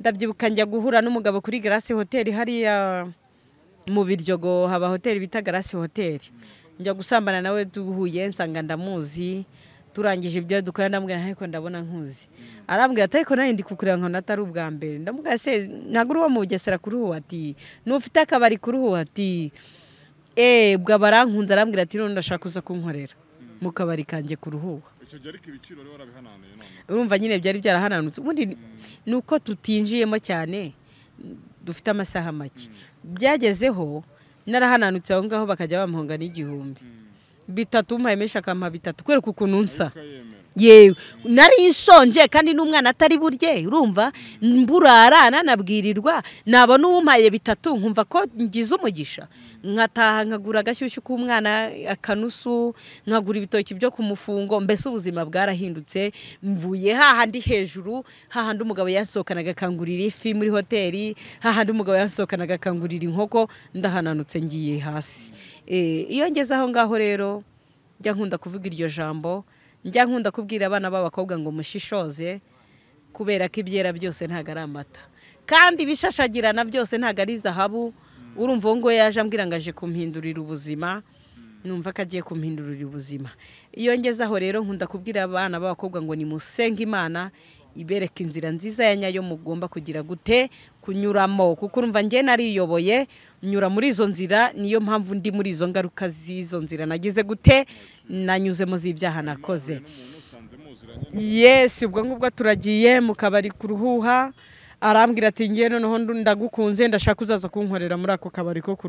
ndabyibuka njya guhura n'umugabo kuri garasi hoteli hariya mu biryogo haba hoteli bita garasi hoteli njya gusambana nawe duhuye nsanga ndamuzi turangije ibyo dukora ndamubwira ariko ndabona nkuzi arambwira ati ariko nanjye kukureba nkabona atari ubwa mbere ndamubwira se ntabwo uri uwo mu bugesera kuri ubu ati n'ufite akabari kuri ubu ati eee bwabarankunze arambwira ati n'undi ashaka kuza kunkorera mu kabari kanjye kuruhuha icyo gihe ariko ibiciro rero warabihananiye none urumva nyine byari byarahananutse ubundi ni uko tutinjiyemo cyane dufite amasaha make mm. byagezeho narahananutse aho ngaho bakajya bamuhonga n'igihumbi mm. bitatu umuhaye menshi akampa bitatu kwereka ukuntu nsa yewe nari nshonje kandi n'umwana atari burye urumva mburara nanabwirirwa naba n'uwumpaye bitatu nkumva ko ngize umugisha nkataha nkagura agashyushyu k'umwana akanusu nkagura ibitoki byo ku mufungo mbese ubuzima bwarahindutse mvuye hahandi hejuru hahandi umugabo yasohokanaga akangurira ifi muri hoteli hahandi umugabo yasohokanaga akangurira inkoko ndahananutse ngiye hasi eh, iyo ngeze aho ngaho rero njya nkunda kuvuga iryo jambo njya nkunda kubwira abana b'abakobwa ngo mushishoze kubera ko ibyera byose ntabwo ari amata kandi ibishashagirana byose ntabwo ari zahabu urumva uwo yaje ambwira ngo aje kumuhindurira ubuzima numva ko agiye kumuhindurira ubuzima iyo ngezeho rero nkunda kubwira abana b'abakobwa ngo nimusenge imana ibereka inzira nziza ya nyayo mugomba kugira gute kunyuramo kuko urumva njye nariyoboye nyura muri izo nzira niyo mpamvu ndi muri izo ngaruka z'izo nzira nagize gute nanyuzemo z'ibyaha nakoze yesi ubwo ngubwo turagiye mu kabari ku ruhuha arambwira ati ngewe noneho ndagukunze ndashaka uzaza kunkorera muri ako kabari ko ku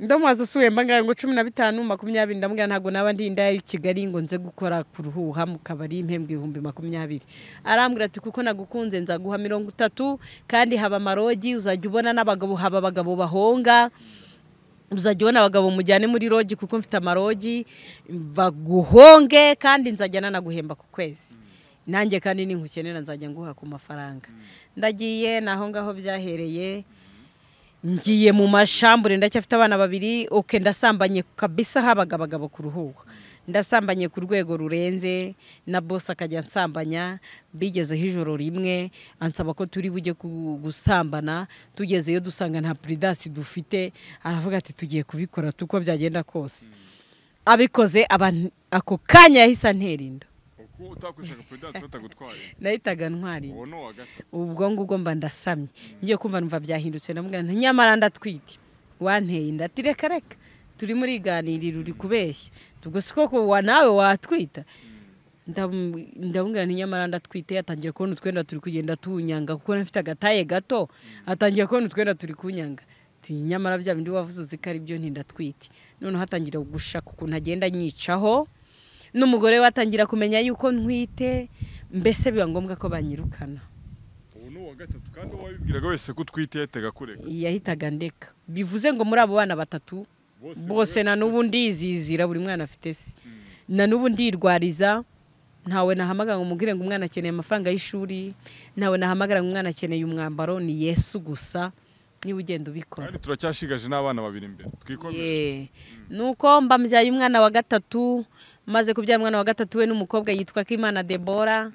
ndamwaza usuye mbangana ngo cumi na bitanu makumyabiri ndamubwira ntabwo naba ndi inda i kigali ngo nze gukora ku ruhuha mu kabari impembwe ibihumbi makumyabiri arambwira ati kuko nagukunze nzaguha mirongo itatu kandi haba amarogi uzajya ubona n'abagabo haba abagabo bahonga uzajya ubona abagabo mujyane muri rogi kuko mfite amarogi baguhonge kandi nzajya nanaguhemba ku kwezi nanjye kandi ningukenera nzajya nguha ku mafaranga mm. ndagiye ni aho ngaho byahereye ngiye mu mashambure ndacyafite abana babiri oke ndasambanye kabisa habaga abagabo ku ruhuha ndasambanye ku rwego rurenze na bose akajya ansambanya bigezeho ijoro rimwe ansaba ko turi bujye gusambana tugezeyo dusanga nta puridasi dufite aravuga ati tugiye kubikora tuko byagenda kose hmm. abikoze ako kanya yahise antera ko utakoreshaga peredanse batagutwaye nahitaga ntwari ubwo ngubwo mba ndasamye mm. ngiye kumva numva byahindutse ndamubwira nyamara ndatwite wanteye inda ati reka reka turi muri ganiriro uri kubeshya ubwo si koko nawe watwita mm. ndamubwira nyamara ndatwite yatangiye kubona utwenda turi kugenda tuwunyanga kuko nafite agataye gato mm. atangiye kubona utwenda turi kunyanga nyamara bya bindi wavuze uzi ko ari byo ntindatwite noneho hatangira gushaka ukuntu agenda anyicaho n'umugore we atangira kumenya yuko ntwite mbese biba ngombwa ko banyirukana ubu yahitaga ndeka bivuze ngo muri abo bana batatu bose na n'ubu ndizizira buri mwana afite se mm. na n'ubu ndirwariza ntawe nahamagara ngo umubwire ngo umwana akeneye amafaranga y'ishuri ntawe nahamagara ngo umwana akeneye umwambaro ni yesu gusa niba ugenda ubikora kandi turacyashigaje n'abana babiri imbere twikomere mm. ni uko mbambyaye umwana wa gatatu maze kubyara umwana wa gatatu we n'umukobwa yitwa Kimana Debora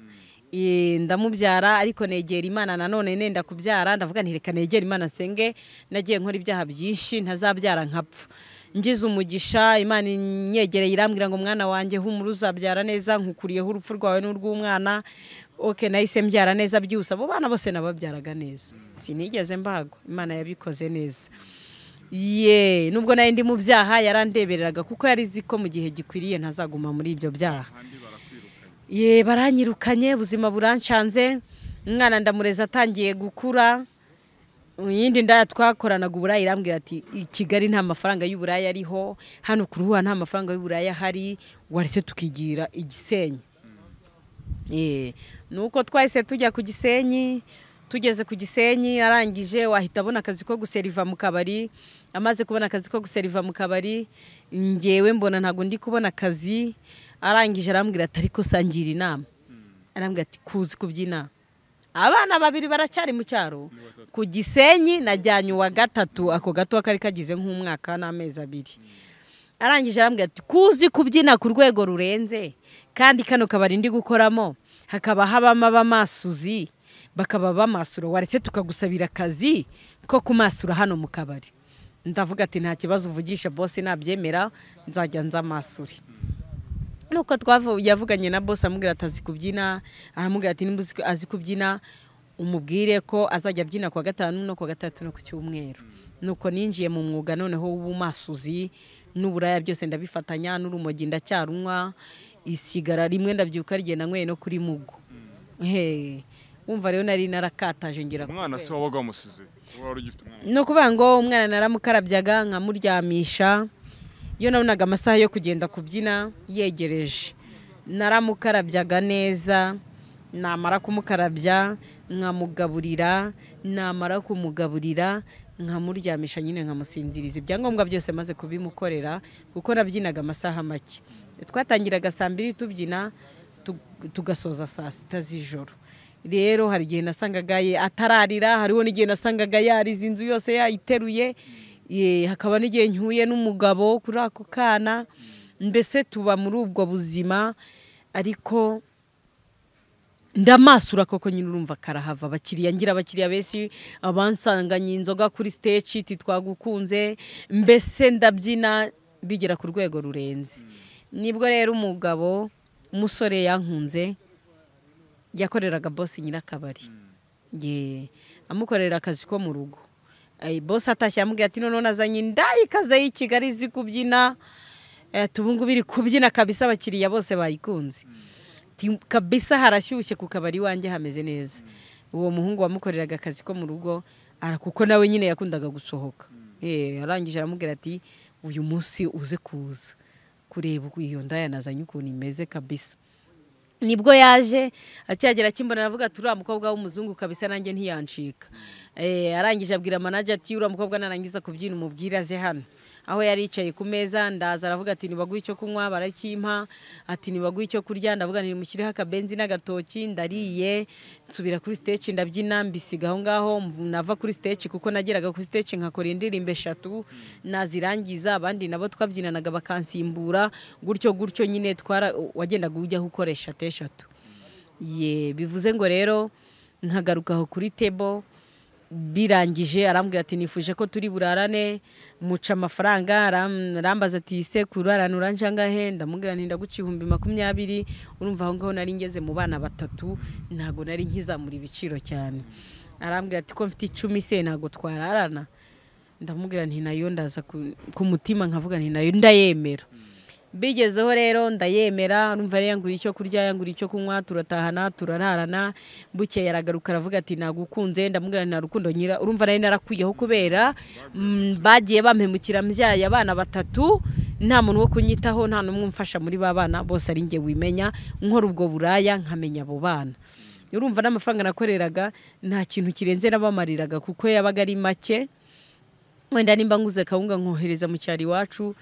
mm. ndamubyara ariko negera imana nanone nenda kubyara ndavuga ntireka negera imana senge nagiye nkora ibyaha byinshi ntazabyara nkapfa ngize umugisha imana inyegereye irambwira ngo mwana wanjye humura uzabyara neza nkukuriyeho urupfu rwawe n'urw'umwana oke nahise mbyara neza byose abo bana bose nababyaraga neza mm. sinigeze mbagwa imana yabikoze neza ye nubwo nayo ndi mu byaha yarandebereraga kuko yari izi ko mu gihe gikwiriye ntazaguma muri ibyo byaha ye baranyirukanye ubuzima burancanze umwana ndamureza atangiye gukura iyindi ndaya twakoranaga uburaya irambwira ati i kigali nta mafaranga y'uburaya ariho hano ku ruhuha nta mafaranga y'uburaya ahari waretse tukigira igisenyi mm. ni uko twahise tujya ku gisenyi tugeze ku gisenyi arangije wahita abona akazi ko guseriva mu kabari amaze kubona akazi ko guseriva mu kabari ngewe mbona ntabwo ndi kubona akazi arangije arambwira ati ko sangira inama hmm. arambwira ati kuzi kubyina abana babiri baracyari mu cyaro ku gisenyi najyanye uwa gatatu ako gato kari kagize nk'umwaka n'amezi abiri hmm. arangije arambwira ati kuzi kubyina ku rwego rurenze kandi kano kabari ndi gukoramo hakaba habamo abamasuzi bakaba bamasura waretse tukagusabira akazi ko kumasura hano mu kabari ndavuga ati nta kibazo uvugisha bose nabyemera nzajya nzamasure nuko yavuganye na bose amubwira ati azi kubyina aramubwira ati nimba azi kubyina umubwire ko azajya abyina ku wa gatanu no ku wa gatandatu no ku cyumweru nuko ninjiye mu mwuga noneho w'ubumasuzi n'uburaya byose ndabifatanya n'urumogi ndacyarunywa isigara rimwe ndabyuka rigenda nyweye no kuri mugo mm. kumva rero nari narakataje ngira umwana se wabaga wamusize ni ukuvuga ngo umwana naramukarabyaga nkamuryamisha iyo nabonaga amasaha yo kugenda kubyina yegereje naramukarabyaga neza namara kumukarabya nkamugaburira namara kumugaburira nkamuryamisha nyine nkamusinziriza ibyangombwa byose maze kubimukorera kuko nabyinaga amasaha make twatangiraga saa mbiri tubyina tugasoza saa sita z'ijoro rero hari igihe nasangagaye atararira hariho n'igihe nasangaga yarize inzu yose yayiteruye hakaba n'igihe ntuye n'umugabo kuri ako kana mbese tuba muri ubwo buzima ariko ndamasura koko nyine urumva karahava abakiriya ngira abakiriya benshi abansanganye inzoga kuri siteci titwagukunze mbese ndabyina bigera ku rwego rurenze hmm. nibwo rero umugabo umusore yankunze yakoreraga bosi nyirakabari hmm. amukorera akazi ko mu rugo bosi atashye amubwira ati noneho nazanye indaya y'i kigali izi kubyina eh, ubungubu iri kubyina kabisa abakiriya bose bayikunze hmm. kabisa harashyushye ku kabari wanjye hameze neza hmm. uwo muhungu wamukoreraga akazi ko mu rugo kuko nawe nyine yakundaga gusohoka eh, arangije aramubwira ati uyu munsi uze kuza kureba iyo ndaya nazanye ukuntu imeze kabisa nibwo yaje acyagera akimbona avuga ati uriya mukobwa w'umuzungu kabisa nanjye ntiyancika eh, arangije abwira manaje ati uriya mukobwa narangiza kubyina umubwira aze hano aho yari yicaye ku meza ndaza aravuga ati ntibaguhe icyo kunywa barakimpa ati ntibaguhe icyo kurya ndavuga ntimushyireho akabenzi n'agatoki ndariye nsubira kuri siteci ndabyina mbisiga aho ngaho nava kuri siteci kuko nageraga kuri siteci nkakora indirimbo eshatu nazirangiza abandi nabo twabyinanaga bakansimbura gutyo gutyo nyine twara wagendaga ujyaho ukoresha eshatu ye bivuze ngo rero nkagaruka aho kuri tebo birangije arambwira ati nifuje ko turi burarane muca amafaranga arambaza ati se kurarana uranje angahe ndamubwira nti ndaguca ibihumbi makumyabiri urumva aho ngaho nari ngeze mu bana batatu ntabwo nari nkizamura ibiciro cyane arambwira ati ko mfite icumi se ntabwo twararana ndamubwira nti nayo ndaza ku mutima nkavuga nti nayo ndayemera bigezeho rero ndayemera numva yanguriye icyo kurya yanguriye icyo kunywa turatahana turararana bukeye aragaruka aravuga ati nagukunze ndamubwira nta rukundo nyira urumva nari narakwiyeho kubera mm, bagiye bampemukira mbyaye abana batatu nta muntu wo kunyitaho nta n'umwe umfasha muri ba bana bose ari njye wimenya nkora ubwo buraya nkamenya abo bana urumva n'amafaranga nakoreraga nta kintu kirenze n'abamariraga kuko yabaga ari make wenda nimba nguze kawunga nkohereza mu cyaro iwacu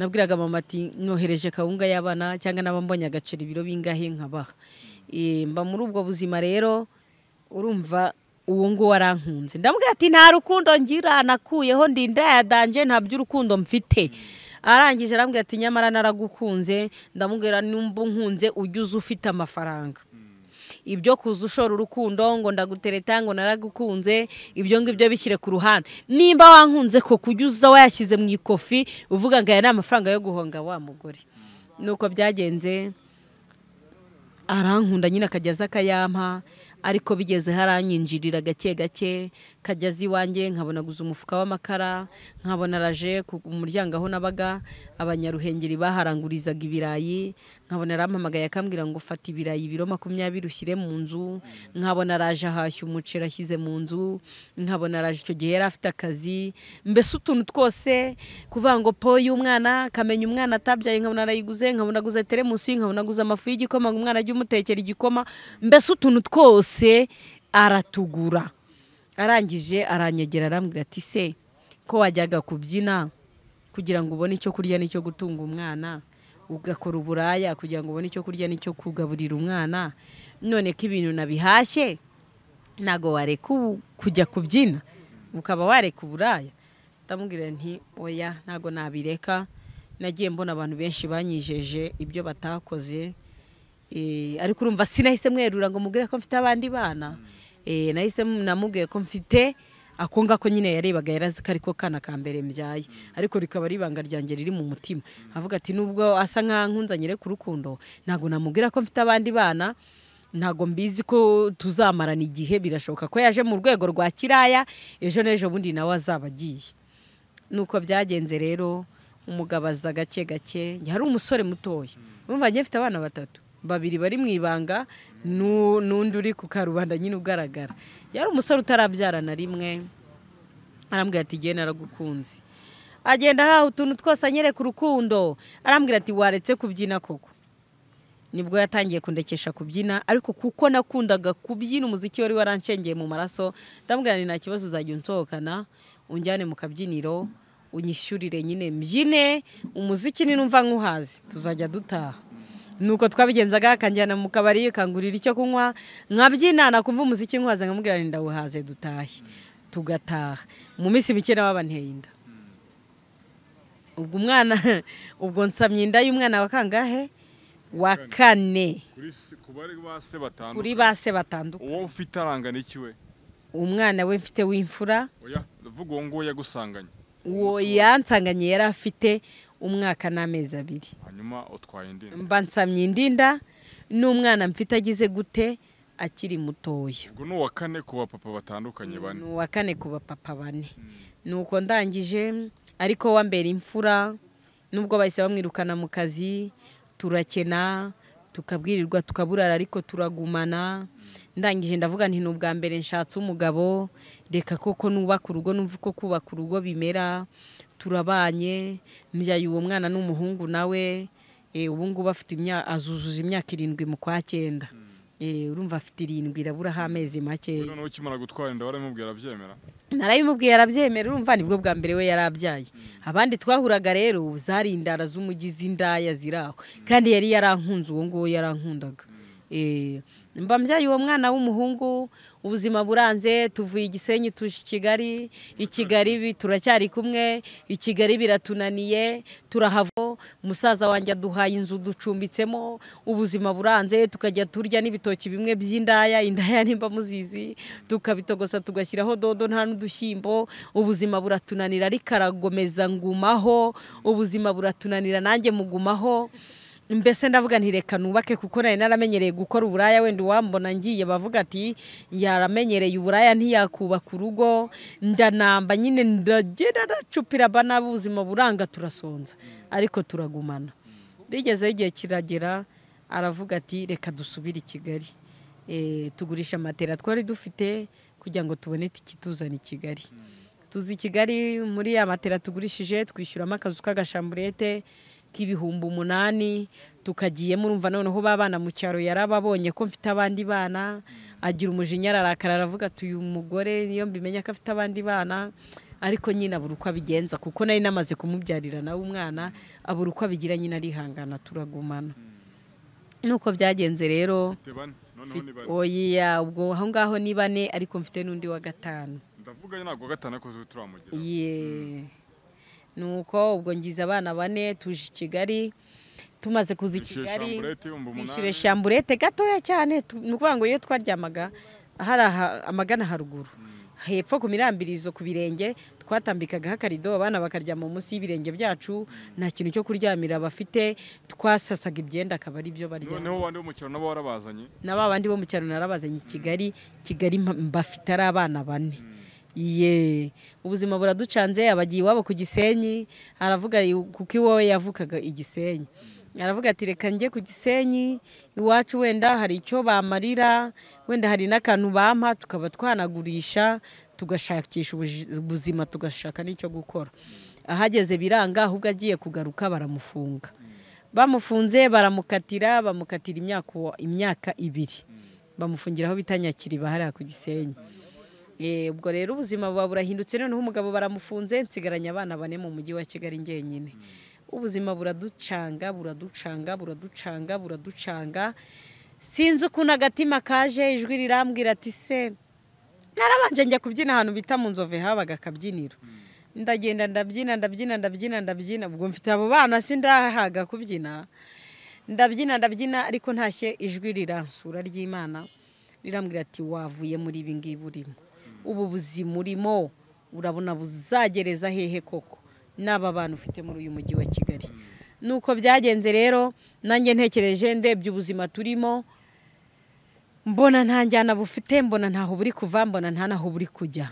nabwiraga mama ati nyohereje kawunga y'abana cyangwa n'abambonye agaciro ibiro bingahe nkabaha eh, mba muri ubwo buzima rero urumva uwo nguwo arankunze ndamubwira ati nta rukundo ngira nakuyeho ndinda yadanje nta by'urukundo mfite arangije arambwira ati nyamara naragukunze ndamubwira numba unkunze ujye uza ufite amafaranga ibyo kuza ushora urukundo ngo ndagutereta ngo naragukunze ibyo ngibyo bishyire ku ruhande nimba wankunze ko kujya uza wayashyize mu ikofi uvuga ngo aya ni amafaranga yo guhonga wa mugore nuko byagenze arankunda nyine akajya aza akayampa ariko bigeze haranyinjirira gake gake nkajya azi iwanjye nkabona guza umufuka w'amakara nkabona araje ku muryango aho nabaga abanyaruhengeri baharangurizaga ibirayi nkabona arampamagaye akambwira ngo fata ibirayi biro makumyabiri ushyire mu nzu nkabona araje ahashya umuceri ashyize mu nzu nkabona araje icyo gihe yari afite akazi mbese utuntu twose kuvuga ngo po y'umwana akamenya umwana atabyaye nkabona arayiguze nkabona aguze teremusi nkabona aguze amafu y'igikoma ngo umwana ajye umutekera igikoma mbese utuntu twose aratugura arangije aranyegera arambwira ati se ko wajyaga kubyina kugira ngo ubone icyo kurya n'icyo gutunga umwana ugakora uburaya kugira ngo ubone icyo kurya n'icyo kugaburira umwana none ko ibintu nabihashye ntabwo wareka kujya kubyina ukaba wareka uburaya ndamubwira nti oya ntabwo nabireka nagiye mbona abantu benshi banyijeje ibyo batakoze eh, ariko urumva sinahise mwerura ngo mubwire ko mfite abandi bana mm. Eh, nahise namubwiye ko mfite ako ngako nyine yarebaga yarazi ko ariko kana ka mbere mbyaye ariko rikaba ari ibanga ryanjye riri mu mutima avuga ati nubwo asa nkaho nkunzanyire ku rukundo ntabwo namubwira ko mfite abandi bana ntabwo mbizi ko tuzamarana igihe birashoboka ko yaje mu rwego rwa kiraya ejo n'ejo bundi nawe azaba agiye nuko byagenze rero umugabo aza gake gake hari umusore mutoya urumva njye mfite abana batatu babiri bari mu ibanga n'undi uri ku karubanda nyine ugaragara yari umusore utarabyara na rimwe arambwira ati genda naragukunze agenda ahaha utuntu twose anyereka rukundo arambwira ati waretse kubyina koko nibwo yatangiye kundekesha kubyina ariko kuko nakundaga kubyina umuziki wari warancengeye mu maraso ndamubwira ni nta kibazo uzajya unsohokana unjyane mu kabyiniro unyishyurire nyine mbyine umuziki ni numva nk'uhazi tuzajya dutaha nuko twabigenzaga akanjyana mu kabari akangurira icyo kunywa nkabyina nakumva umuziki nkwaza nkamubwira ngo ndawuhaze dutahe tugataha mu minsi mike nawe abanteye inda ubwo umwana ubwo nsamye inda y'umwana wa kangahe wa kane kuri ba se batandukanye uwo ufite arangana iki we umwana we mfite w'imfura uwo yansanganye yari afite umwaka n'amezi abiri hanyuma indinda mba nsabye indinda n'umwana mfite agize gute akiri mutoya ubwo ni uwa kane ku bapapa batandukanye bane ni uwa kane ku bapapa bane hmm. ni uko ndangije ariko wambera imfura nubwo bahise bamwirukana mu kazi turakena tukabwirirwa tukaburara ariko turagumana hmm. ndangije ndavuga nti ubwa mbere nshatse umugabo reka koko nubaka urugo numva uko kubaka urugo bimera turabanye mbyaye uwo mwana n'umuhungu nawe eh, ubu ngubu afite imyaka azuzuza imyaka irindwi mu kwa cyenda hmm. eh, urumva afite irindwi iraburaho amezi make noneho ukimara gutwara inda waramubwira arabyemera narabimubwiye arabyemera urumva nibwo bwa mbere we yari abyaye hmm. abandi twahuraga rero zari indara z'umugizi indaya ziraho kandi yari yarankunze uwo nguwo yarankundaga Eh, mba mbyaye uwo mwana w'umuhungu ubuzima buranze tuvuye igisenyi tuje i kigali i kigali turacyari kumwe i kigali biratunaniye turahava umusaza wanjye aduhaye inzu ducumbitsemo ubuzima buranze tukajya turya n'ibitoki bimwe by'indaya indaya nimba muzizi tukabitogosa tugashyiraho dodo nta n'udushyimbo ubuzima buratunanira ariko aragomeza ngumaho ubuzima buratunanira nanjye mugumaho mbese ndavuga ntireka nubake kuko nari naramenyereye gukora uburaya wenda uwambona ngiye bavuga ati yaramenyereye uburaya ntiyakubaka urugo ndanamba nyine ndagenda ndacupira abana b'ubuzima buranga turasonza ariko turagumana bigezeho igihe kiragera aravuga ati reka dusubire i kigali eh, tugurisha matera twari dufite kugira ngo tubone ikituzana i kigali tuzi i kigali muri ya matera tugurishije twishyuramo akazu k'agashamburete k'ibihumbi umunani tukagiye murumva noneho ba bana mu cyaro yarababonye ko mfite abandi bana agira umujinya ararakara aravuga ati uyu mugore niyo mbimenya ko afite abandi bana ariko nyine abura uko abigenza kuko nari namaze kumubyarira nawe umwana abura uko abigira nyine arihangana turagumana nuko byagenze rero oya ubwo aho ngaho ni bane ariko mfite n'undi wa gatanu ndavuga ntabwo gatanu ariko turi Nuko ubwo ngize abana bane tuje i kigali tumaze kuza i kigali twishyure shamburete gatoya cyane ni ukuvuga ngo iyo twaryamaga hari amagana haruguru hmm. hepfo ku mirambirizo ku birenge twatambikagaho akarido abana bakaryama munsi y'ibirenge byacu hmm. nta kintu cyo kuryamira bafite twasasaga ibyenda akaba ari byo barya noneho abandi bo mu cyaro nabo warabazanye nabo abandi bo mu cyaro narabazanye i kigali hmm. kigali mbafite ari abana bane ye ubuzima buraducanze abagiye iwabo ku gisenyi aravuga kuko iwawe yavukaga igisenyi aravuga ati reka njye ku gisenyi iwacu wenda hari icyo bamarira wenda hari n'akantu bampa tukaba twanagurisha tugashakisha ubuzima tugashaka n'icyo gukora ahageze biranga ahubwo agiye kugaruka baramufunga bamufunze baramukatira bamukatira imyaka imyaka ibiri bamufungiraho bitanyakiriba hariya ku gisenyi ubwo rero ubuzima buba burahindutse noneho umugabo baramufunze nsigaranye abana bane mu mujyi wa kigali njyenyine hmm. ubuzima buraducanga buraducanga buraducanga buraducanga sinzi ukuntu agatima kaje ijwi rirambwira ati se narabanje njya kubyina ahantu bita mu nzove habaga akabyiniro hmm. ndagenda ndabyina ndabyina ndabyina ndabyina ubwo mfite abo bana sindahaga kubyina ndabyina ndabyina ariko ntashye ijwi riransura ry'imana rirambwira ati wavuye muri ibi ngibi urimo ubu buzimurimo urabona buzagereza hehe koko n'aba bantu ufite muri uyu mujyi wa kigali nuko byagenze rero nanjye ntekereje ndebye ubuzima turimo mbona nta njyana bufite mbona ntaho buri kuva mbona nta naho buri kujya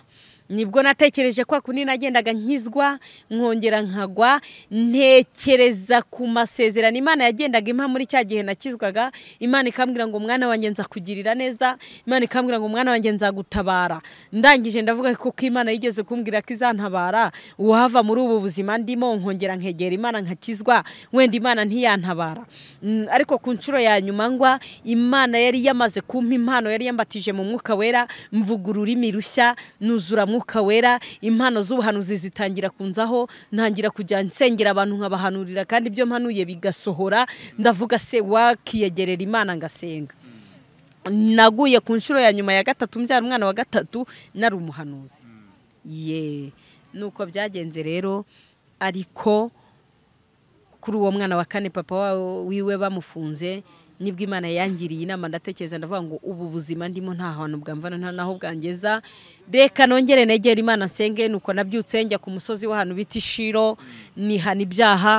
nibwo natekereje kwa kundi nagendaga nkizwa nkongera nkagwa ntekereza ku masezerano imana yagendaga impa muri cya gihe nakizwaga imana ikambwira ngo umwana wanjye nzakugirira neza imana ikambwira ngo umwana wanjye nzagutabara ndangije ndavuga kuko imana yigeze kumbwira ko izantabara uwava muri ubu buzima ndimo nkongera nkegera imana nkakizwa wenda imana ntiyantabara mm, ariko ku nshuro ya nyuma ngwa imana yari yamaze kumpa impano yari yambatije mu mwuka wera mvuga ururimi rushya nuzura umwuka wera impano z'ubuhanuzi zitangira kunzaho ntangira kujya nsengera abantu nkabahanurira kandi ibyo mpanuye bigasohora ndavuga se wakiyegerera imana ngasenga naguye ku nshuro ya nyuma ya gatatu mbyara umwana wa gatatu nari umuhanuzi ye nuko byagenze rero ariko kuri uwo mwana wa kane papa wiwe bamufunze nibwo imana yangiriye inama ndatekereza ndavuga ngo ubu buzima ndimo nta hantu bwamvana nta naho bwangeza reka nongere negera imana nsenge nuko nabyutse njya ku musozi w'ahantu bita ishiro nihana ibyaha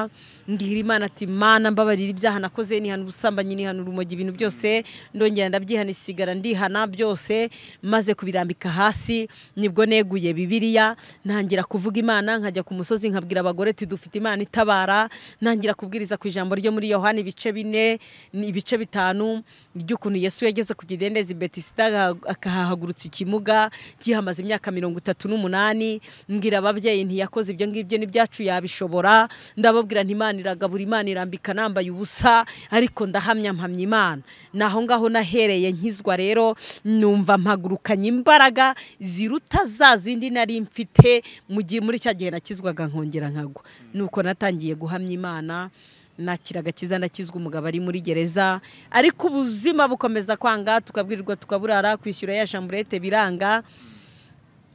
imana ati mana mbabarira ibyaha nakoze nihana ubusambanyi nihana urumogi ibintu byose ndongera ndabyihana isigara ndihana byose maze kubirambika hasi nibwo neguye bibiliya ntangira kuvuga imana nkajya ku musozi nkabwira abagore dufite imana itabara ntangira kubwiriza ku ijambo ryo muri yohani ibice bine ibice bitanu ry'ukuntu yesu yageze ku kidendezi betisita akahahagurutsa ikimuga gihamaze imyaka mirongo itatu n'umunani mbwira ababyeyi ntiyakoze ibyo ngibyo n'ibyacu yabishobora ndababwira ntimana naharaniraga buri imana irambika nambaye ubusa ariko ndahamya mpamya imana naho ngaho nahereye nkizwa rero numva mpagurukanye imbaraga ziruta za zindi nari mfite mu gihe muri cya gihe nakizwaga nkongera nkagwa nuko natangiye guhamya imana nakira agakiza nakizwa umugabo ari muri gereza ariko ubuzima bukomeza kwanga tukabwirirwa tukaburara kwishyura ya shamburete biranga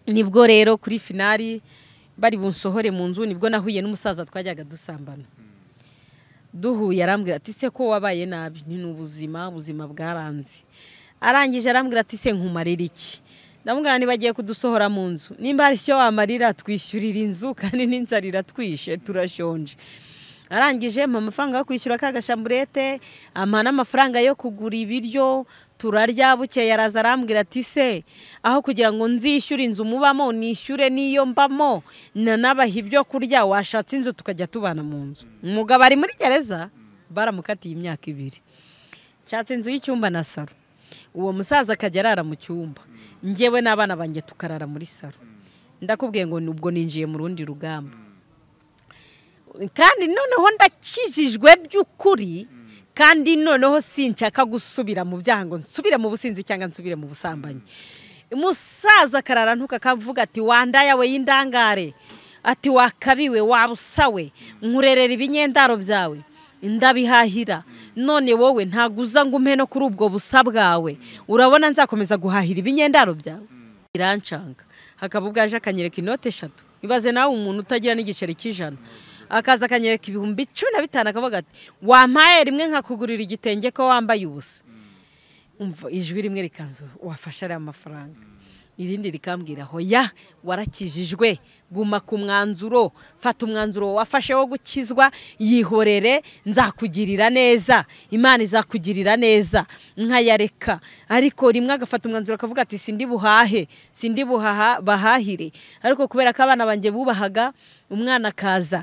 nibwo rero kuri finari bari bunsohore mu nzu nibwo nahuye n'umusaza twajyaga dusambana duhuye arambwira ati se ko wabaye nabi ni ubuzima ubuzima bwaranze arangije arambwira ati se nkumarira iki ndamubwira niba agiye kudusohora mu nzu nimba hari icyo wamarira twishyurira inzu kandi n'inzara iratwishe turashonje arangije mpa amafaranga yo kwishyura ka gashamburete ampa n'amafaranga yo kugura ibiryo turarya bukeye araza arambwira ati se aho kugira ngo nzishyure inzu mubamo nishyure n'iyo mbamo nanabaha ibyo kurya washatse inzu tukajya tubana mu nzu umugabo ari muri gereza baramukatiye imyaka ibiri nshatse inzu y'icyumba na salo uwo musaza akajya arara mu cyumba njyewe n'abana banjye tukarara muri salo ndakubwiye ngo nubwo ninjiye mu rundi rugamba kandi noneho ndakijijwe by'ukuri kandi noneho sinshaka gusubira mu byaha ngo nsubire mu businzi cyangwa nsubire mu busambanyi umusaza akarara ntukakavuga ati wandaya we y'indangare ati wakabiwe wabusawe nkurerera ibinyendaro byawe ndabihahira none wowe ntabwo uza ngo umpe no kuri ubwo busa bwawe urabona nzakomeza guhahira ibinyendaro byawe iranshanga hakaba ubwo aje akanyereka inoti eshatu ibaze nawe umuntu utagira n'igiceri cy'ijana akaza akanyereka ibihumbi cumi na bitanu akavuga ati wampaye rimwe nkakugurira igitenge ko wambaye ubusa ijwi rimwe rikanzu wafasha ariya mafaranga irindi rikambwira ya warakijijwe guma ku mwanzuro fata umwanzuro wafashe wo gukizwa yihorere nzakugirira neza imana izakugirira neza nkayareka ariko rimwe agafata umwanzuro akavuga ati sindi buhahe sindi buhaha bahahire ariko kubera ko abana banjye bubahaga umwana akaza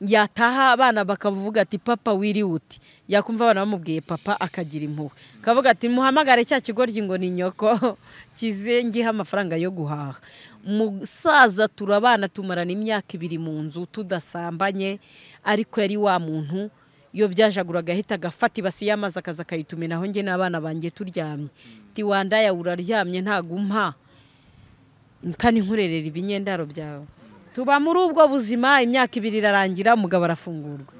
yataha abana bakavuga ati papa wiriwuti yakumva abana bamubwiye papa akagira impuhwe akavuga ati muhamagare cya kigoryi ngo ni nyoko kize ngihe amafaranga yo guhaha umusaza abana tumarana imyaka ibiri mu nzu tudasambanye ariko yari wa muntu iyo byajagura agahita agafata ibasi y'amazi akaza akayitumenaho njye n'abana banjye turyamye tiwandaya uraryamye ntagumpa nkani nkurerera ibinyendaro byawe tuba muri ubwo buzima imyaka ibiri irarangira umugabo arafungurwa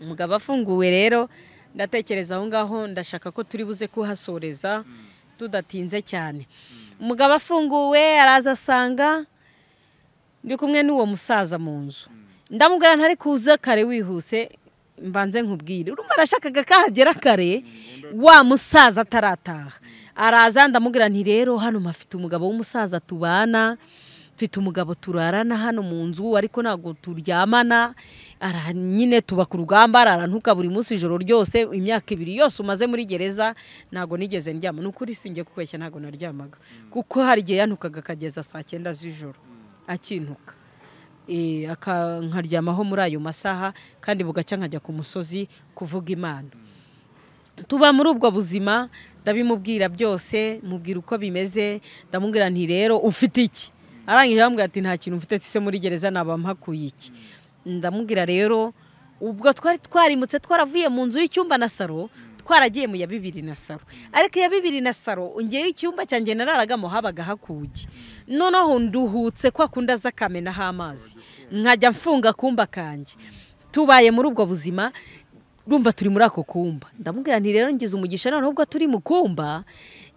umugabo afunguwe rero ndatekereza aho ngaho ndashaka ko turi buze kuhasoreza tudatinze cyane umugabo afunguwe araza asanga ndi kumwe n'uwo musaza mu nzu ndamubwira ntari kuza kare wihuse mbanze nkubwire urumva arashakaga kahagera kare wa musaza atarataha araza ndamubwira nti rero hano mafite umugabo w'umusaza tubana mfite umugabo turarana hano mu nzu ariko ntabwo turyamana nyine tuba ku rugamba ararantuka buri munsi ijoro ryose imyaka ibiri yose umaze muri gereza ntabwo nigeze ndyama ni ukuri sinjye kukweshya ntabwo naryamaga mm. kuko hari igihe yantukaga akageza saa cyenda z'ijoro mm. akintuka e, nkaryamaho muri ayo masaha kandi bugacya nkajya ku musozi kuvuga imana mm. tuba muri ubwo buzima ndabimubwira byose mubwira uko bimeze ndamubwira nti rero ufite iki arangije arambwira ati nta kintu mfite se muri gereza naba mpakuye iki ndamubwira rero ubwo twari twarimutse twaravuye mu nzu y'icyumba na saro twaragiye mu ya bibiri na saro ariko iya bibiri na saro ngewe icyumba cyanjye nararagamo habaga hakuye noneho nduhutse kwa kundi aza akamenaho amazi nkajya mfunga kumba kanjye tubaye muri ubwo buzima rumva turi muri ako kumba ndamubwira nti rero ngize umugisha noneho ubwo turi mu kumba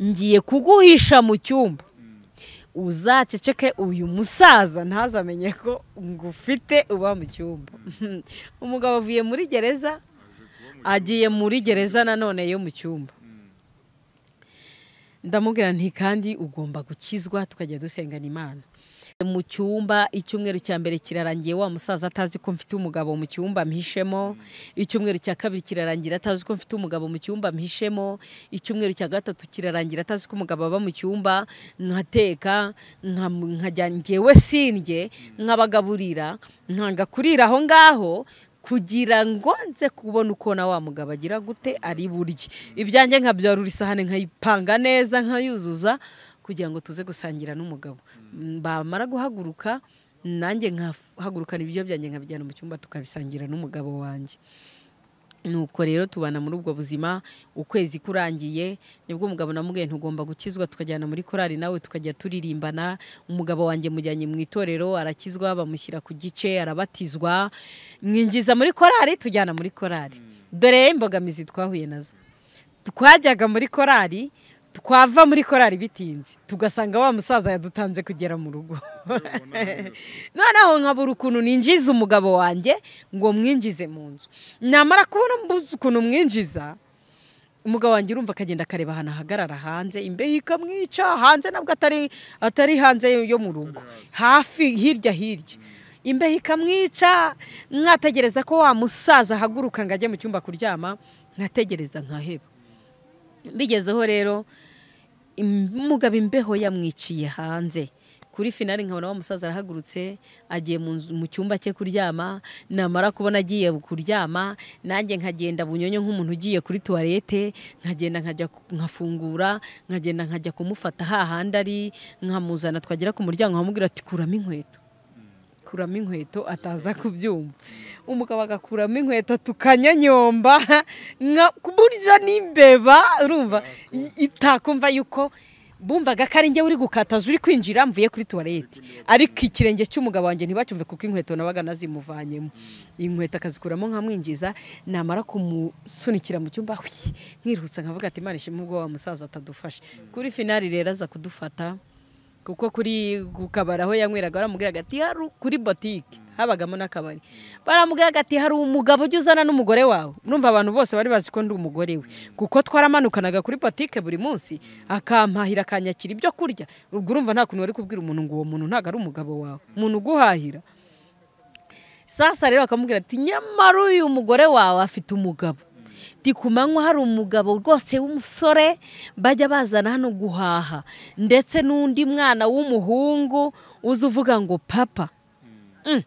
ngiye kuguhisha mu cyumba uzaceceke uyu musaza ntazamenye ko ngufite uba mu cyumba umugabo avuye muri gereza agiye muri gereza nanone yo mu cyumba ndamubwira nti kandi ugomba gukizwa tukajya dusengana imana mu cyumba icyumweru cya mbere kirarangiye wa musaza atazi ko mfite umugabo mu cyumba mpishemo icyumweru cya kabiri kirarangira atazi ko mfite umugabo mu cyumba mpishemo icyumweru cya gatatu kirarangira atazi ko umugabo aba mu cyumba nkateka nkajya ngewe sindye nkabagaburira nkanga kurira aho ngaho kugira ngo nze kubona uko na wa mugabo agira gute ari burye ibyanjye nkabyarura isahani nkayipanga neza nkayuzuza kugira ngo tuze gusangira n'umugabo bamara guhaguruka nanjye nkahagurukana ibiryo byanjye nkabijyana mu cyumba tukabisangira n'umugabo wanjye nuko rero tubana muri ubwo buzima ukwezi kurangiye nibwo umugabo namubwiye ntugomba gukizwa tukajyana muri korali nawe tukajya turirimbana umugabo wanjye mujyanye mu itorero arakizwa bamushyira ku gice arabatizwa mwinjiza muri korali tujyana muri korali dore imbogamizi twahuye nazo twajyaga muri korali twava muri korari bitinze tugasanga wa musaza yadutanze kugera mu rugo noneho nkabura ukuntu ninjiza umugabo wanjye ngo mwinjize mu nzu namara kubona ukuntu mwinjiza umugabo wanjye urumva akagenda akareba ahantu ahagarara hanze imbeho ikamwica hanze nabwo atari atari hanze yo mu rugo hafi hirya hirya imbeho ikamwica mwategereza ko wa musaza ahaguruka ngo ajye mu cyumba kuryama nkategereza nkaheba bigezeho rero umugabo imbeho yamwiciye hanze kuri finari nkabona wa musaza arahagurutse agiye mu cyumba cye kuryama namara kubona agiye kuryama nanjye nkagenda bunyonyo nk'umuntu ugiye kuri tuwarete nkagenda nkajya nkafungura nkagenda nkajya kumufata hahandi ari nkamuzana twagera ku muryango nkamubwira ati kuramo inkweto agakuramo inkweto ataza kubyumva umugabo agakuramo inkweto tukanyanyomba burya n'imbeba urumva itakumva yuko bumvaga ko ari njye uri gukataza uri kwinjira mvuye kuri tuwarete ariko ikirenge cy'umugabo wanjye ntibacyumve kuko inkweto nabaga nazimuvanyemo inkweto akazikuramo nkamwinjiza namara kumusunikira mu cyumba nkirutsa nkavuga ati imana ishema ubwo wa musaza atadufashe kuri finari rero aza kudufata kuko kuri ku kabari aho yanyweraga baramubwiraga ati kuri botike habagamo n'akabari baramubwiraga ati hari umugabo ujya uzana n'umugore wawe numva abantu bose bari bazi ko ndi umugore we kuko twaramanukanaga kuri botike buri munsi akampahira akanyakira ibyo kurya ubwo urumva nta kuntu wari kubwira umuntu ngo uwo muntu ntabwo ari umugabo wawe umuntu uguhahira sasa rero bakamubwira ati nyamara uyu mugore wawe afite umugabo ndi ku manywa hari umugabo rwose w'umusore bajya bazana hano guhaha ndetse n'undi mwana w'umuhungu uza uvuga ngo papa hmm. mm.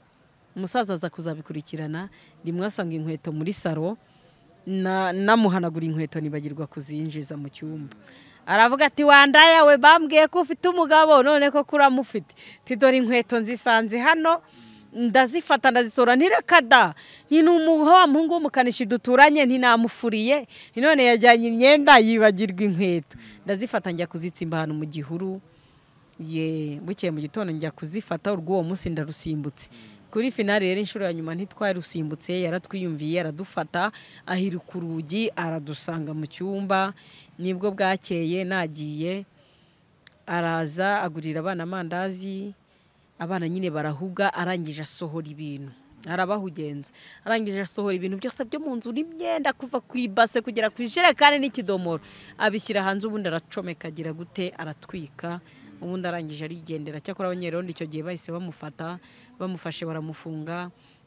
umusaza aza kuzabikurikirana ndimwasanga inkweto muri saro namuhanagura inkweto nibagirwa kuzinjiza mu cyumba aravuga ati wandaya we bambwiye ko ufite umugabo none ko kuramufite tidore inkweto nzisanze hano ndazifata ndazisora ntirekada ni wa muhungu w'umukanishi duturanye ntinamufuriye none yajyanye imyenda yibagirwa inkweto ndazifata njya kuzitsimba ahantu mu gihuru ye bukeye mu gitondo njya kuzifata urw'uwo munsi ndarusimbutse kuri finale rero inshuro ya nyuma ntitwari rusimbutse yaratwiyumviye aradufata ahiruka urugi aradusanga mu cyumba nibwo bwakeye nagiye araza agurira abana amandazi abana nyine barahuga arangije asohora ibintu arabahugenza arangije asohora ibintu byose byo mu nzu n'imyenda kuva ku ibase kugera ku ijerekani n'ikidomoro abishyira hanze ubundi aracomeka agira gute aratwika ubundi arangije arigendera cyakora abanyerondo icyo gihe bahise bamufata bamufashe baramufunga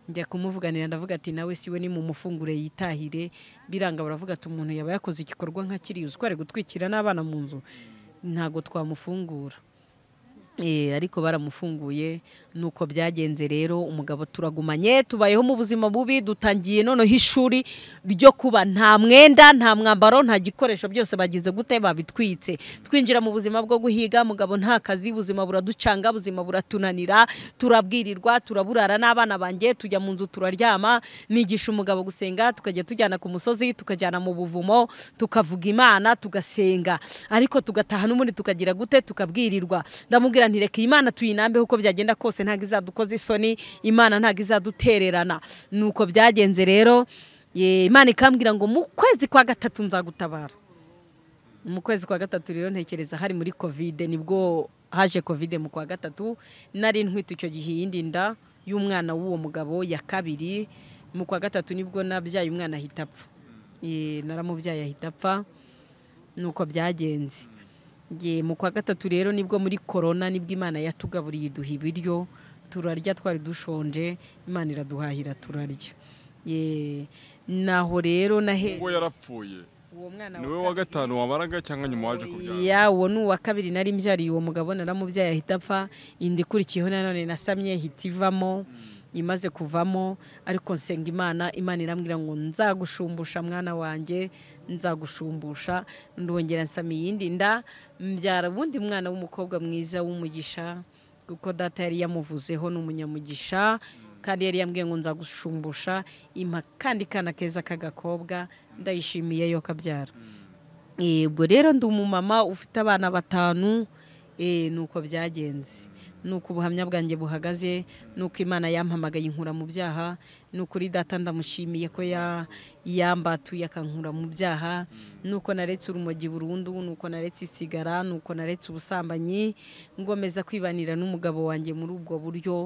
njya kumuvuganira ndavuga ati nawe siwe ni mu mufungure yitahire biranga baravuga ati umuntu yaba yakoze igikorwa nka kiriya uzi ari gutwikira n'abana mu nzu ntago twamufungura Eh, ariko baramufunguye nuko byagenze rero umugabo turagumanye tubayeho mu buzima bubi dutangiye noneho ishuri ryo kuba nta mwenda nta mwambaro nta gikoresho byose bagize gute babitwitse twinjira mu buzima bwo guhiga mugabo nta kazi ubuzima buraducanga ubuzima buratunanira turabwirirwa turaburara n'abana banjye tujya mu nzu turaryama nigisha umugabo gusenga tukajya tujyana ku musozi tukajyana mu buvumo tukavuga imana tugasenga ariko tugataha n'ubundi tukagira gute tukabwirirwa ndamubwira bwira ntireke imana tuyinambe uko byagenda kose ntabwo izadukoze isoni imana ntabwo izadutererana nuko byagenze rero imana ikambwira ngo mu kwezi kwa gatatu nzagutabara mu kwezi kwa gatatu rero ntekereza hari muri kovide nibwo haje kovide mu kwa gatatu nari ntwite icyo gihe iyindi nda y'umwana w'uwo mugabo ya kabiri mu kwa gatatu nibwo nabyaye umwana ahita apfa naramubyaye ahita apfa nuko byagenze mu kwa gatatu rero nibwo muri korona nibwo imana yatugaburiye iduha ibiryo turarya twari dushonje imana iraduhahira turarya naho rero nahe ubwo yarapfuye niwe wa gatanu wabaraga cyangwa nyuma waje kubyara ya uwo ni uwa kabiri nari mbyariye uwo mugabo naramubyaye ahita apfa indi ikurikiyeho nanone nasamye ihita ivamo hmm. imaze kuvamo ariko nsenga imana imana irambwira ngo nzagushumbusha mwana wanjye nzagushumbusha ndongera nsama iyindi nda mbyara ubundi mwana w'umukobwa mwiza w'umugisha kuko data yari yamuvuzeho ni umunyamugisha kandi yari yambwiye ngo nzagushumbusha impa kandi kana keza k'agakobwa ndayishimiye yo kabyara yego rero ndi umumama ufite abana batanu eh, nuko byagenze nuko ubuhamya bwanjye buhagaze nuko imana yampamagaye inkura mu byaha nukuri data ndamushimiye ko ya yambatuye akankura mu byaha nuko naretse urumogi burundu nuko naretse isigara nuko naretse ubusambanyi ngomeza kwibanira n'umugabo wanjye muri ubwo buryo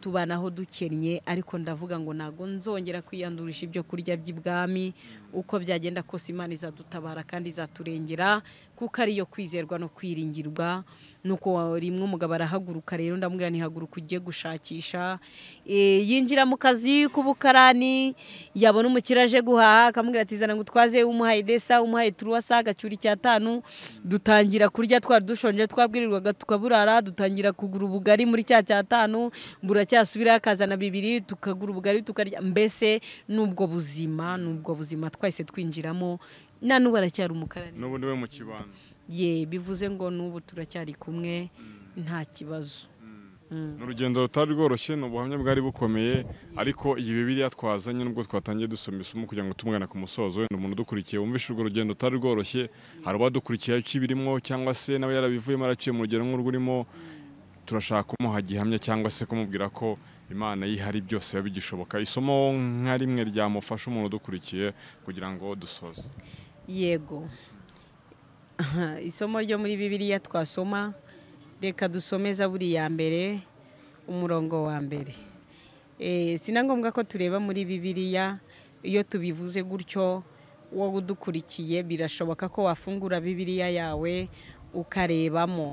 tubanaho dukennye ariko ndavuga ngo ntabwo nzongera kwiyandurisha ibyo kurya by'ibwami uko byagenda kose imana izadutabara kandi izaturengera kuko ariyo kwizerwa no kwiringirwa nuko rimwe umugabo arahaguruka rero ndamubwira ntihaguruka ujye gushakisha eh, yinjira mu kazi k'ubukarani yabona umukiriya aje guhaha akamubwira ati zana ngo utwaze umuhaye desa umuhaye turuwasa agacyura icyatanu dutangira kurya twari dushonje twabwirirwaga tukaburara dutangira kugura ubugari muri cya cyatanu mbura aracyasubira akazana bibiri tukagura ubugari tukarya mbese n'ubwo buzima n'ubwo buzima twahise twinjiramo na n'ubu aracyari umukarani n'ubu niwe mu kibanza ye bivuze ngo n'ubu turacyari kumwe mm. nta kibazo mm. mm. ni urugendo rutari rworoshye ni ubuhamya bwari bukomeye ariko iyi bibiriya twazanye nubwo twatangiye dusoma isomo kugira ngo tumugana ku musozo wenda umuntu udukurikiye wumvishe urwo rugendo rutari rworoshye hari uwadukurikiye akibirimo cyangwa se nawe yarabivuyemo araciye mu rugero nk'urwo urimo turashaka kumuha gihamya cyangwa se kumubwira ko imana yihari byose biba bigishoboka isomo nka rimwe ryamufasha umuntu udukurikiye kugira ngo dusoze yego isomo ryo muri bibiliya twasoma reka dusomeza buriya mbere umurongo wa mbere eh, si na ngombwa ko tureba muri bibiliya iyo tubivuze gutyo wowe udukurikiye birashoboka ko wafungura bibiliya yawe ukarebamo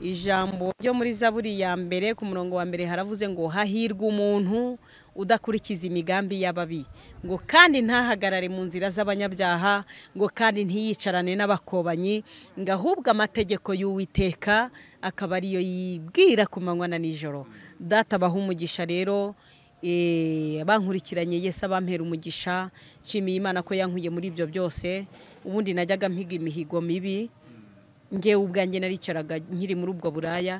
ijambo ryo muri zaburi ya mbere ku murongo wa mbere haravuze ngo hahirwe umuntu udakurikiza imigambi y'ababi ngo kandi ntahagarare mu nzira z'abanyabyaha ngo kandi ntiyicarane n'abakobanyi ngo ahubwo amategeko y'uwiteka akaba ariyo yibwira ku manywa na nijoro data abaha umugisha rero eh, bankurikiranye yesi abampera umugisha nshimiye imana ko yankuye muri ibyo byose ubundi najyaga mpiga imihigo mibi ngewe ubwanjye naricaraga nkiri muri ubwo buraya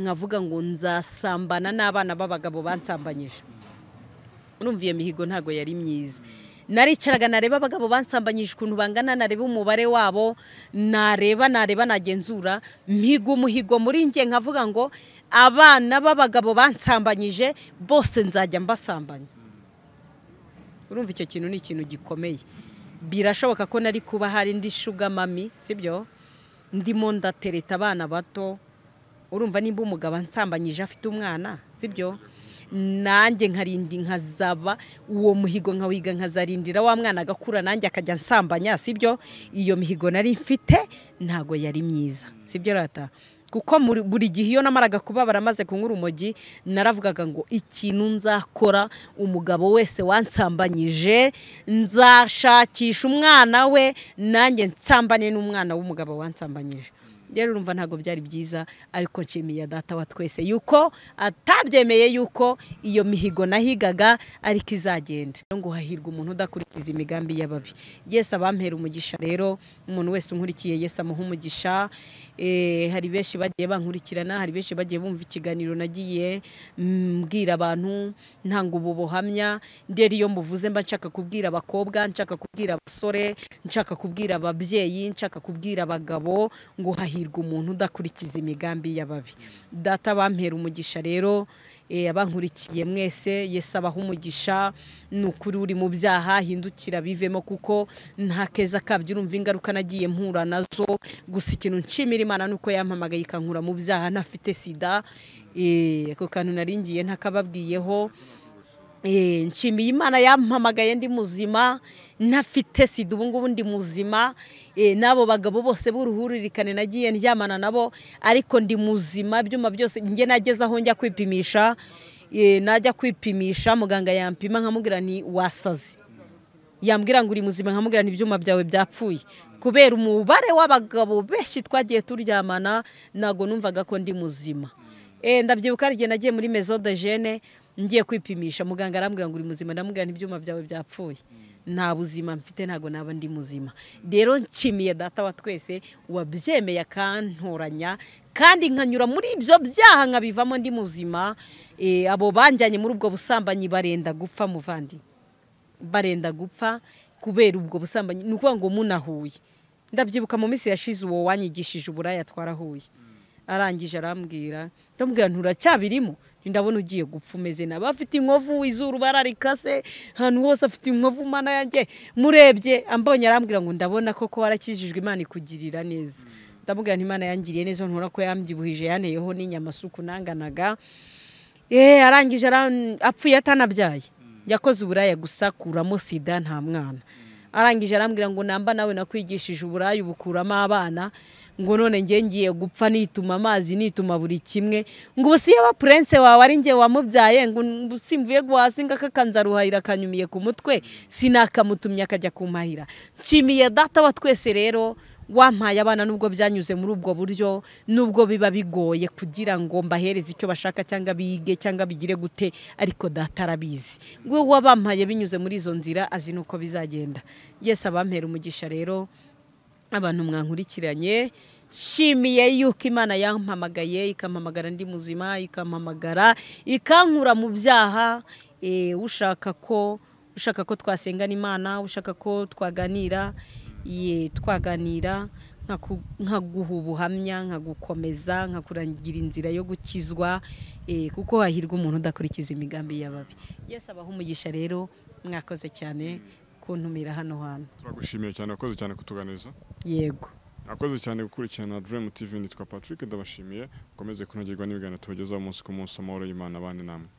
nkavuga ngo nzasambana n'abana b'abagabo bansambanyije urumva iyo mihigo ntabwo yari myiza naricaraga nareba abagabo bansambanyije ukuntu bangana nareba umubare wabo nareba nareba nagenzura mpiga umuhigo muri njye nkavuga ngo abana b'abagabo bansambanyije bose nzajya mbasambanya urumva icyo kintu ni ikintu gikomeye birashoboka ko nari kuba hari indi shuga sibyo ndimo ndatereta abana bato urumva nimba umugabo nsambanyije afite umwana sibyo nanjye nkarindi nkazaba uwo muhigo nkawiga nkazarindira wa mwana agakura nanjye akajya nsambanya sibyo iyo mihigo nari mfite ntago yari myiza sibyo rata kuko buri gihe iyo namaraga kuba baramaze kunywa urumogi naravugaga ngo ikintu nzakora umugabo wese wansambanyije nzashakisha umwana we nanjye nsambane n'umwana w'umugabo wansambanyije rero urumva ntabwo byari byiza ariko nshimiye data wa twese yuko atabyemeye yuko iyo mihigo nahigaga ariko izagenda ngo hahirwe umuntu udakurikiza imigambi y'ababi yesi abampera umugisha rero umuntu wese unkurikiye yesi amuha umugisha Eh, hari benshi bagiye bankurikirana hari benshi bagiye bumva ikiganiro nagiye mm, mbwira abantu ntanga ubu buhamya ndera iyo mbuvuze mba nshaka kubwira abakobwa nshaka kubwira abasore nshaka kubwira ababyeyi nshaka kubwira abagabo ngo hahirwa umuntu udakurikiza imigambi y'ababi data bampera umugisha rero Eh, abankurikiye mwese yesi abaha umugisha ni ukuri uri mu byaha hindukira bivemo kuko nta keza kabyo urumva ingaruka nagiye mpura nazo gusa ikintu nshimira imana ni uko yampamagaye ikankura mu byaha ntafite sida eh, ako kantu naringiye ntakababwiyeho Eh, nshimiye imana yampamagaye ndi muzima ntafite sida ubu ngubu ndi muzima eh, n'abo bagabo bose b'uruhuririkane nagiye ndyamana nabo ariko ndi muzima ibyuma byose njye nageze aho njya kwipimisha eh, najya kwipimisha muganga yampima nkamubwira ni wasaze yambwira ngo uri muzima nkamubwira ni ibyuma byawe byapfuye kubera umubare w'abagabo benshi twagiye turyamana ntabwo numvaga ko ndi muzima ndabyibuka igihe nagiye muri mezo de jene ngiye kwipimisha muganga arambwira ngo uri muzima ndamubwira ibyuma byawe byapfuye nta buzima mfite ntabwo naba ndi muzima rero nshimiye data wa twese wabyemeye akantoranya kandi nkanyura muri ibyo byaha nkabivamo ndi muzima eh, abo banjyanye muri ubwo busambanyi barenda gupfa muvandi barenda gupfa kubera ubwo busambanyi ni ukuvuga ngo munahuye ndabyibuka mu minsi yashize uwo wanyigishije uburaya twarahuye arangije arambwira ndamubwira nturacyabirimo ndabona ugiye gupfa umeze nabi afite inkovu izuru bararikase ahantu hose afite inkovu mana yanjye murebye ambonye arambwira ngo ndabona koko warakijijwe imana ikugirira neza ndamubwira imana yangiriye neza ntura ko yambyibuhije yaneyeho n'inyama suku nanganaga eee eh, arangije apfuye atanabyaye yakoze uburaya gusakuramo sida nta mwana arangije arambwira ngo namba nawe nakwigishije uburaya ubukuramo abana ngo none njye ngiye gupfa nituma amazi nituma buri kimwe ngo ubu siyo purense wawe ari ngewe wamubyaye ngo simvuye guhasi ngo akakanza ruhahira akanyumiye ku mutwe sinakamutumye akajya kumpahira nshimiye data wa twese rero wampaye abana nubwo byanyuze muri ubwo buryo nubwo biba bigoye kugira ngo mbahereze icyo bashaka cyangwa bige cyangwa bigire gute ariko data arabizi we wabampaye binyuze muri izo nzira azi nuko bizagenda yesi abampera umugisha rero abantu mwankurikiranye shimiye yuko imana yampamagaye ikampamagara ndi muzima ikampamagara ikankura mu byaha eh, ushaka ko ushaka ko twasengana imana ushaka ko twaganira ye twaganira nkaguha ubuhamya nkagukomeza nkakurangira inzira yo gukizwa eh, kuko hahirwa umuntu udakurikiza imigambi y'ababi yesi abaha umugisha rero mwakoze cyane kuntumira hano hantu turagushimiye cyane wakoze cyane kutuganiriza yego akoze cyane gukurikirana Dream TV nitwa Patrick ndabashimiye ukomeze kunogerwa n'ibiganiro tubagezaho umunsi ku munsi amahoro y'Imana abandi namwe